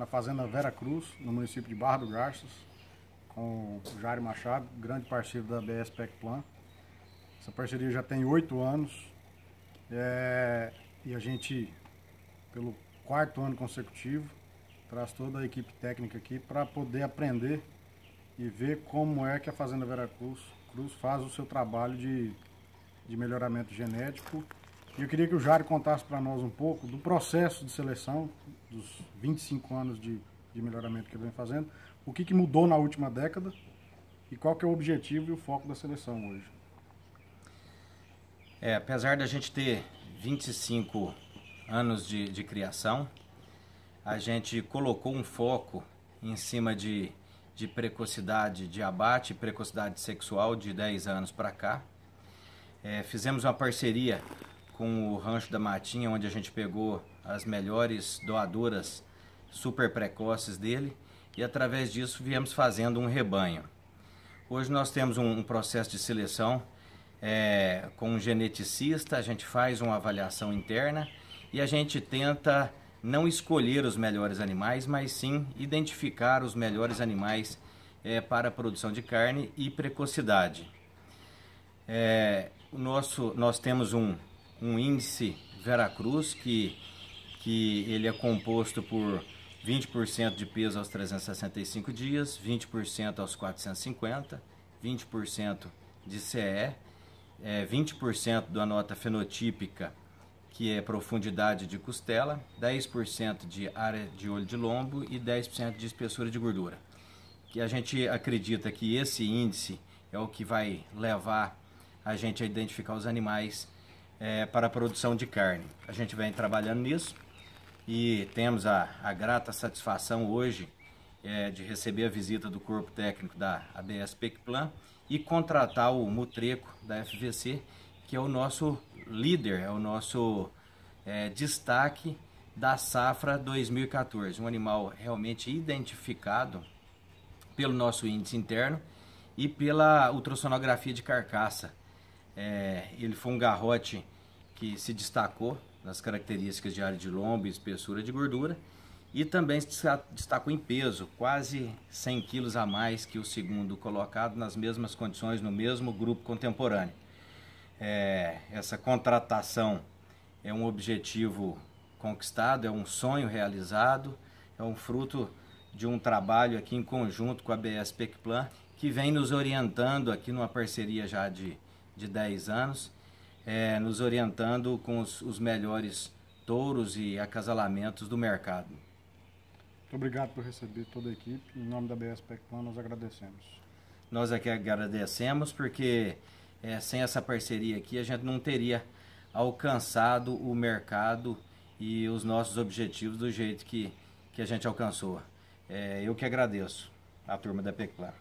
na fazenda Vera Cruz, no município de Barra do Garças, com o Jairo Machado, grande parceiro da BS Pecplan. Essa parceria já tem oito anos é, e a gente, pelo quarto ano consecutivo, traz toda a equipe técnica aqui para poder aprender e ver como é que a Fazenda Vera Cruz, Cruz faz o seu trabalho de, de melhoramento genético e eu queria que o Jário contasse para nós um pouco do processo de seleção, dos 25 anos de, de melhoramento que ele vem fazendo, o que, que mudou na última década e qual que é o objetivo e o foco da seleção hoje. É, apesar da gente ter 25 anos de, de criação, a gente colocou um foco em cima de, de precocidade de abate, precocidade sexual de 10 anos para cá. É, fizemos uma parceria com o Rancho da Matinha, onde a gente pegou as melhores doadoras super precoces dele e através disso viemos fazendo um rebanho. Hoje nós temos um, um processo de seleção é, com um geneticista, a gente faz uma avaliação interna e a gente tenta não escolher os melhores animais, mas sim identificar os melhores animais é, para a produção de carne e precocidade. É, nosso, nós temos um um índice Veracruz, que, que ele é composto por 20% de peso aos 365 dias, 20% aos 450, 20% de CE, é, 20% da nota fenotípica, que é profundidade de costela, 10% de área de olho de lombo e 10% de espessura de gordura. Que a gente acredita que esse índice é o que vai levar a gente a identificar os animais é, para a produção de carne. A gente vem trabalhando nisso e temos a, a grata satisfação hoje é, de receber a visita do corpo técnico da ABS Pecplan e contratar o Mutreco da FVC, que é o nosso líder, é o nosso é, destaque da safra 2014, um animal realmente identificado pelo nosso índice interno e pela ultrassonografia de carcaça, é, ele foi um garrote que se destacou nas características de área de lombo e espessura de gordura e também se destacou em peso, quase 100 quilos a mais que o segundo colocado nas mesmas condições, no mesmo grupo contemporâneo. É, essa contratação é um objetivo conquistado, é um sonho realizado, é um fruto de um trabalho aqui em conjunto com a BS PECPlan, que vem nos orientando aqui numa parceria já de de 10 anos, é, nos orientando com os, os, melhores touros e acasalamentos do mercado. Muito obrigado por receber toda a equipe. Em nome da BS Peclan, nós agradecemos. Nós aqui é agradecemos porque é, sem essa parceria aqui a gente não teria alcançado o mercado e os nossos objetivos do jeito que, que a gente alcançou. É, eu que agradeço à turma da Peclan.